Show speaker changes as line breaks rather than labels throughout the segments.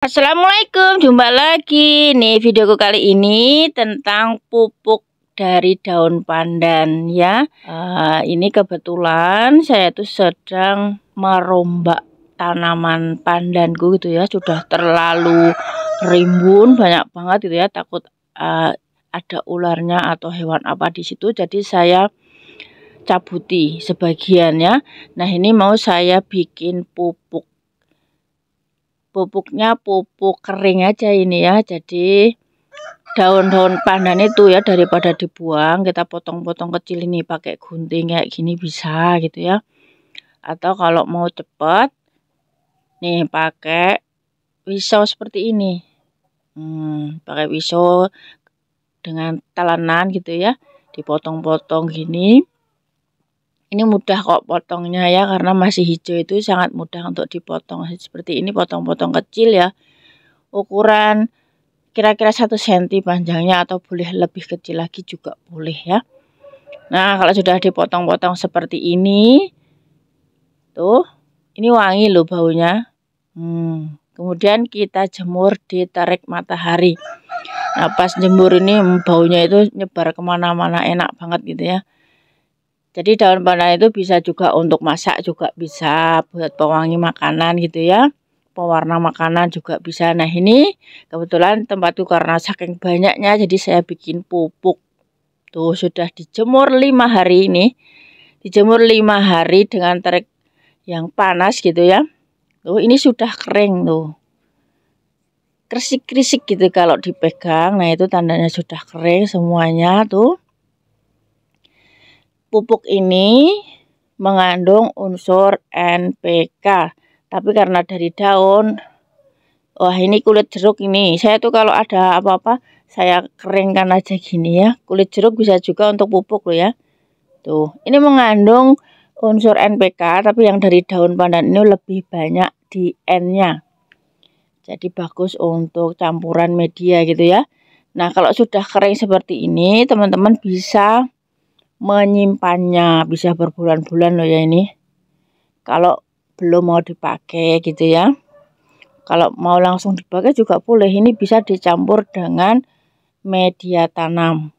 Assalamualaikum, jumpa lagi. Nih videoku kali ini tentang pupuk dari daun pandan ya. Uh, ini kebetulan saya tuh sedang merombak tanaman pandanku gitu ya. Sudah terlalu rimbun, banyak banget gitu ya. Takut uh, ada ularnya atau hewan apa di situ. Jadi saya cabuti sebagian ya. Nah ini mau saya bikin pupuk pupuknya pupuk kering aja ini ya jadi daun-daun pandan itu ya daripada dibuang kita potong-potong kecil ini pakai gunting kayak gini bisa gitu ya atau kalau mau cepat nih pakai pisau seperti ini hmm, pakai pisau dengan talenan gitu ya dipotong-potong gini ini mudah kok potongnya ya karena masih hijau itu sangat mudah untuk dipotong seperti ini potong-potong kecil ya. Ukuran kira-kira 1 cm panjangnya atau boleh lebih kecil lagi juga boleh ya. Nah, kalau sudah dipotong-potong seperti ini tuh, ini wangi loh baunya. Hmm, kemudian kita jemur di tarik matahari. Nah, pas jemur ini baunya itu nyebar kemana-mana enak banget gitu ya. Jadi daun pandan itu bisa juga untuk masak juga bisa buat pewangi makanan gitu ya. Pewarna makanan juga bisa. Nah ini kebetulan tempat tempatku karena saking banyaknya jadi saya bikin pupuk. Tuh sudah dijemur 5 hari ini. Dijemur 5 hari dengan terik yang panas gitu ya. Tuh ini sudah kering tuh. Krisik-krisik gitu kalau dipegang. Nah itu tandanya sudah kering semuanya tuh. Pupuk ini mengandung unsur NPK. Tapi karena dari daun, wah ini kulit jeruk ini. Saya tuh kalau ada apa-apa, saya keringkan aja gini ya. Kulit jeruk bisa juga untuk pupuk loh ya. Tuh, ini mengandung unsur NPK, tapi yang dari daun pandan ini lebih banyak di N-nya. Jadi bagus untuk campuran media gitu ya. Nah, kalau sudah kering seperti ini, teman-teman bisa menyimpannya bisa berbulan-bulan loh ya ini kalau belum mau dipakai gitu ya kalau mau langsung dipakai juga boleh ini bisa dicampur dengan media tanam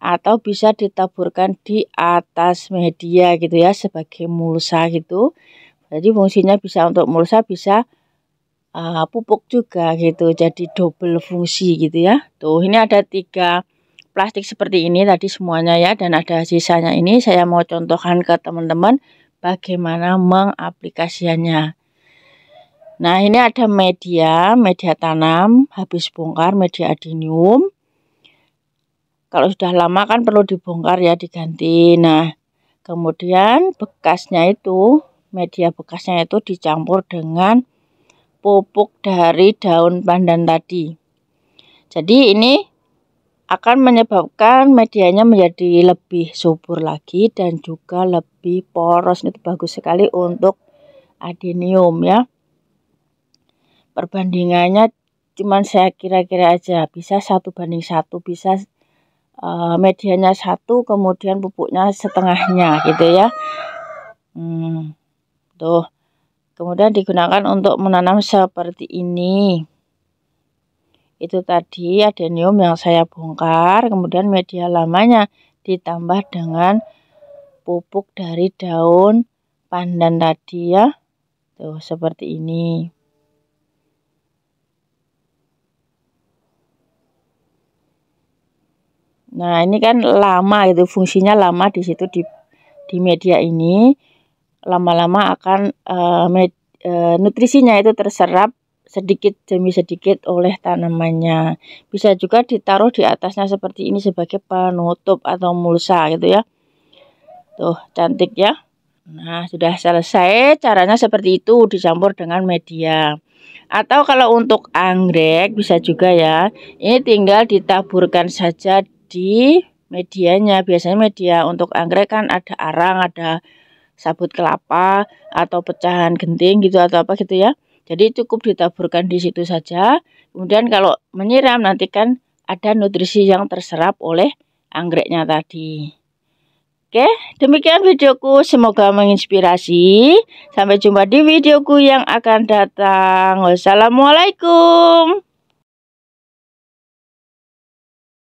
atau bisa ditaburkan di atas media gitu ya sebagai mulsa gitu jadi fungsinya bisa untuk mulsa bisa uh, pupuk juga gitu jadi double fungsi gitu ya tuh ini ada tiga plastik seperti ini tadi semuanya ya dan ada sisanya ini saya mau contohkan ke teman-teman bagaimana mengaplikasikannya. Nah ini ada media, media tanam habis bongkar media adenium. Kalau sudah lama kan perlu dibongkar ya diganti. Nah kemudian bekasnya itu media bekasnya itu dicampur dengan pupuk dari daun pandan tadi. Jadi ini akan menyebabkan medianya menjadi lebih subur lagi dan juga lebih poros. Itu bagus sekali untuk adenium ya. Perbandingannya cuman saya kira-kira aja bisa satu banding satu bisa uh, medianya satu kemudian pupuknya setengahnya gitu ya. Hmm, tuh. Kemudian digunakan untuk menanam seperti ini. Itu tadi adenium yang saya bongkar, kemudian media lamanya ditambah dengan pupuk dari daun pandan tadi ya. Tuh, seperti ini. Nah, ini kan lama itu fungsinya lama di situ di di media ini lama-lama akan uh, eh, med, uh, eh, nutrisinya itu terserap sedikit demi sedikit oleh tanamannya. Bisa juga ditaruh di atasnya seperti ini sebagai penutup atau mulsa gitu ya. Tuh, cantik ya. Nah, sudah selesai. Caranya seperti itu dicampur dengan media. Atau kalau untuk anggrek bisa juga ya. Ini tinggal ditaburkan saja di medianya. Biasanya media untuk anggrek kan ada arang, ada sabut kelapa atau pecahan genting gitu atau apa gitu ya. Jadi cukup ditaburkan di situ saja. Kemudian kalau menyiram nanti kan ada nutrisi yang terserap oleh anggreknya tadi. Oke, demikian videoku. Semoga menginspirasi. Sampai jumpa di videoku yang akan datang. Wassalamualaikum.